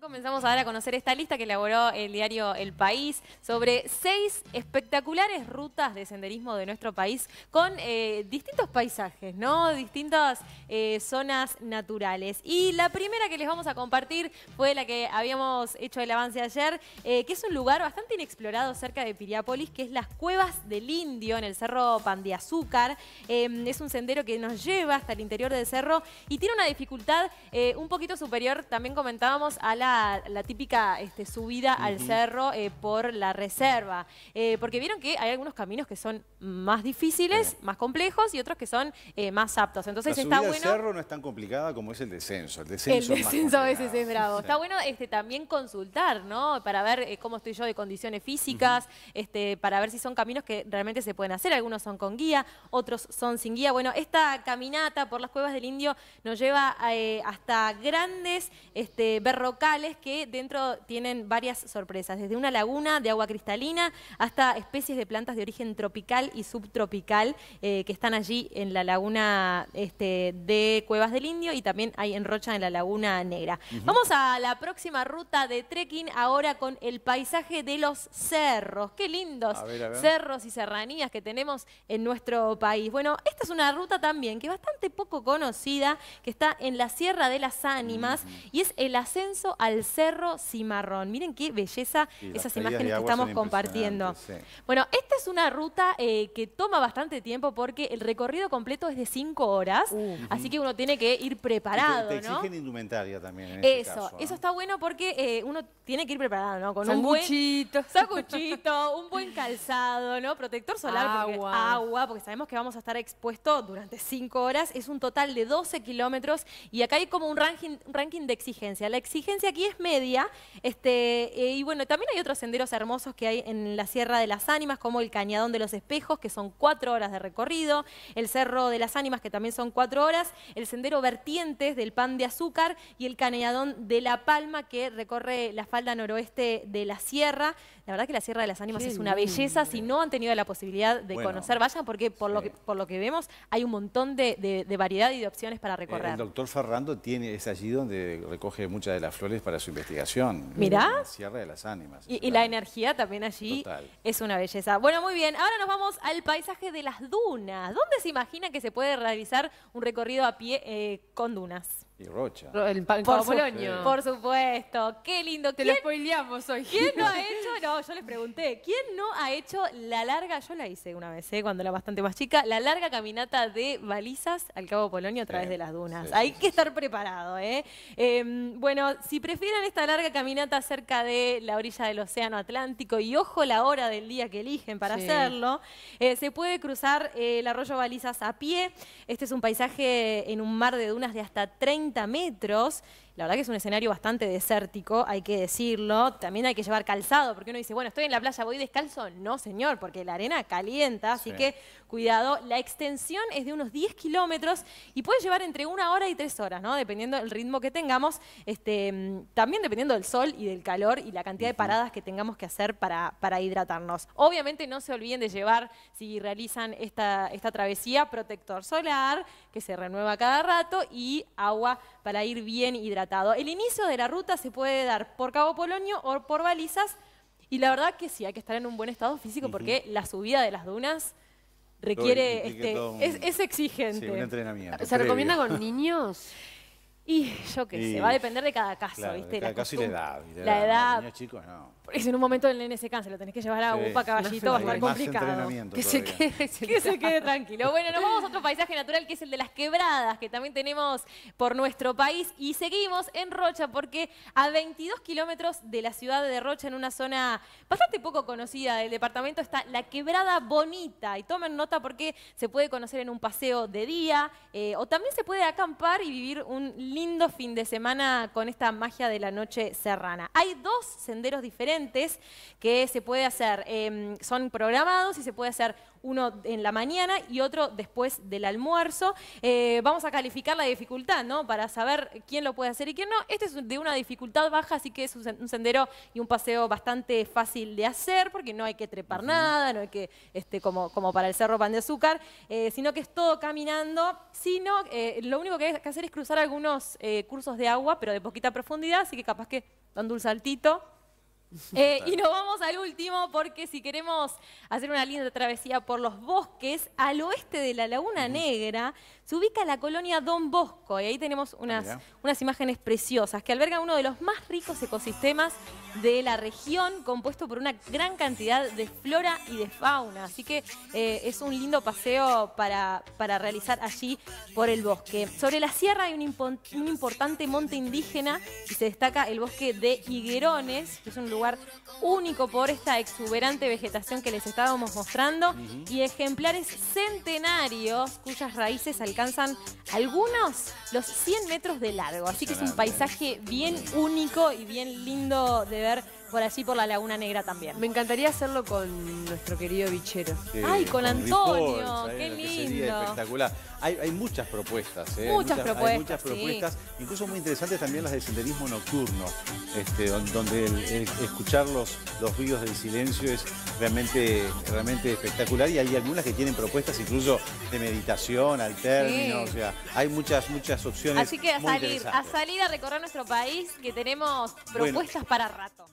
comenzamos a dar a conocer esta lista que elaboró el diario El País sobre seis espectaculares rutas de senderismo de nuestro país con eh, distintos paisajes, ¿no? Distintas eh, zonas naturales. Y la primera que les vamos a compartir fue la que habíamos hecho el avance ayer, eh, que es un lugar bastante inexplorado cerca de Piriápolis, que es las Cuevas del Indio en el Cerro Pan de Azúcar. Em, es un sendero que nos lleva hasta el interior del cerro y tiene una dificultad un poquito superior, también comentábamos, a la la típica este, subida al cerro eh, por la reserva. Eh, porque vieron que hay algunos caminos que son más difíciles, más complejos y otros que son eh, más aptos. Entonces está bueno. El cerro no es tan complicada como es el descenso. El descenso, a veces es bravo. Está bueno este, también consultar, ¿no? Para ver cómo estoy yo de condiciones físicas, este, para ver si son caminos que realmente se pueden hacer. Algunos son con guía, otros son sin guía. Bueno, esta caminata por las cuevas del Indio nos lleva hasta grandes este, berrocales que dentro tienen varias sorpresas, desde una laguna de agua cristalina hasta especies de plantas de origen tropical y subtropical eh, que están allí en la laguna este, de Cuevas del Indio y también hay en Rocha en la laguna negra. Vamos a la próxima ruta de trekking ahora con el paisaje de los cerros. Qué lindos cerros y serranías que tenemos en nuestro país. Bueno, esta es una ruta también que es bastante poco conocida, que está en la Sierra de las Ánimas mm. y es el ascenso a el Cerro Cimarrón. Miren qué belleza esas imágenes que estamos compartiendo. Bueno, esta es una ruta eh, que toma bastante tiempo porque el recorrido completo es de cinco horas, uh. así que uno tiene que ir preparado. Te, exigen indumentaria también. Este eso, eso está bueno porque eh, uno tiene que ir preparado, ¿no? Con un buen sacuchito, un buen calzado, ¿no? Protector solar, agua. agua, porque sabemos que vamos a estar expuestos durante cinco horas. Es un total de 12 kilómetros y acá hay como un ranking, ranking de exigencia. La exigencia aquí y es media. Este, eh, y bueno, también hay otros senderos hermosos que hay en la Sierra de las Ánimas, como el Cañadón de los Espejos, que son cuatro horas de recorrido, el Cerro de las Ánimas, que también son cuatro horas, el Sendero Vertientes del Pan de Azúcar y el Cañadón de La Palma, que recorre la falda noroeste de la Sierra. La verdad que la Sierra de las Ánimas es una belleza. Si no han tenido la posibilidad de conocer, vayan, porque por, lo que, por lo que vemos hay un montón de, variedad y de opciones para eh, recorrer. el doctor Ferrando tiene, es allí donde recoge muchas de las flores para su investigación. Mirá. Sierra de las Ánimas. Y, la energía también allí es una belleza. Bueno, muy bien. Ahora nos vamos al paisaje de las dunas. ¿Dónde se imagina que se puede realizar un recorrido a pie eh, con dunas? Y Rocha. El por, por supuesto. Qué lindo. que lo spoileamos hoy. ¿Quién no ha hecho? No, yo les pregunté. ¿Quién no ha hecho la larga? Yo la hice una vez, eh, cuando era bastante más chica. La larga caminata de balizas al Cabo Polonio a través de las dunas. Hay que estar preparado. ¿eh? Em, bueno, si prefieren esta larga caminata cerca de la orilla del Océano Atlántico y ojo la hora del día que eligen para hacerlo, eh, se puede cruzar eh, el arroyo Balizas a pie. Este es un paisaje en un mar de dunas de hasta 30 30 metros la verdad que es un escenario bastante desértico, hay que decirlo. También hay que llevar calzado, porque uno dice, bueno, estoy en la playa, voy descalzo. No, señor, porque la arena calienta, así que cuidado. La extensión es de unos 10 kilómetros y puede llevar entre una hora y tres horas, ¿no? Dependiendo del ritmo que tengamos. Este, mm, también dependiendo del sol y del calor y la cantidad de paradas que tengamos que hacer para, para hidratarnos. Obviamente no se olviden de llevar, si realizan esta, esta travesía, protector solar, que se renueva cada rato, y agua para ir bien hidratado. El inicio de la ruta se puede dar por Cabo Polonio o por balizas y la verdad que sí, hay que estar en un buen estado físico porque la subida de las dunas requiere, este, es, exigente. ¿Se recomienda con niños? Y yo qué sé, va a depender de cada caso, ¿viste? cada la caso y la edad. la, edad. chicos, no. Si en un momento el nene se lo tenés que llevar a un UPA caballito, va a estar complicado. Que se, quede, tranquilo. Bueno, nos vamos a otro paisaje natural que es el de las quebradas, que también tenemos por nuestro país. Y seguimos en Rocha porque a 22 kilómetros de la ciudad de Rocha, en una zona bastante poco conocida del departamento, está la Quebrada Bonita. Y tomen nota porque se puede conocer en un paseo de día eh, o también se puede acampar y vivir un lindo lindo fin de semana con esta magia de la noche serrana. Hay dos senderos diferentes que se puede hacer. Em, son programados y se puede hacer uno en la mañana y otro después del almuerzo. Eh, vamos a calificar la dificultad, ¿no? Para saber quién lo puede hacer y quién no. Este es de una dificultad baja, así que es un sendero y un paseo bastante fácil de hacer, porque no hay que trepar nada, no hay que, este, como, como para el cerro pan de azúcar, eh, sino que es todo caminando, sino eh, lo único que hay que hacer es cruzar algunos eh, cursos de agua, pero de poquita profundidad, así que capaz que dando un saltito Eh, y nos vamos al último porque si queremos hacer una linda travesía por los bosques, al oeste de la Laguna Negra se ubica la colonia Don Bosco y ahí tenemos unas, ah, unas imágenes preciosas que albergan uno de los más ricos ecosistemas de la región compuesto por una gran cantidad de flora y de fauna. Así que eh, es un lindo paseo para, para realizar allí por el bosque. Sobre la sierra hay un importante monte indígena y se destaca el bosque de Higuerones, que es un lugar lugar único por esta exuberante vegetación que les estábamos mostrando y ejemplares centenarios cuyas raíces alcanzan algunos los 100 metros de largo. Así que es un paisaje bien único y bien lindo de ver por allí, por la Laguna Negra también. Me encantaría hacerlo con nuestro querido bichero. Ay, con, Antonio, qué lindo. espectacular. Hay, muchas propuestas, ¿eh? muchas, Hay muchas propuestas, incluso muy interesantes también las del senderismo nocturno, este, donde el, escuchar los, los ruidos del silencio es realmente, realmente espectacular y hay algunas que tienen propuestas incluso de meditación al término, o sea, hay muchas, muchas opciones. Así que a salir, a salir a recorrer nuestro país que tenemos propuestas para rato.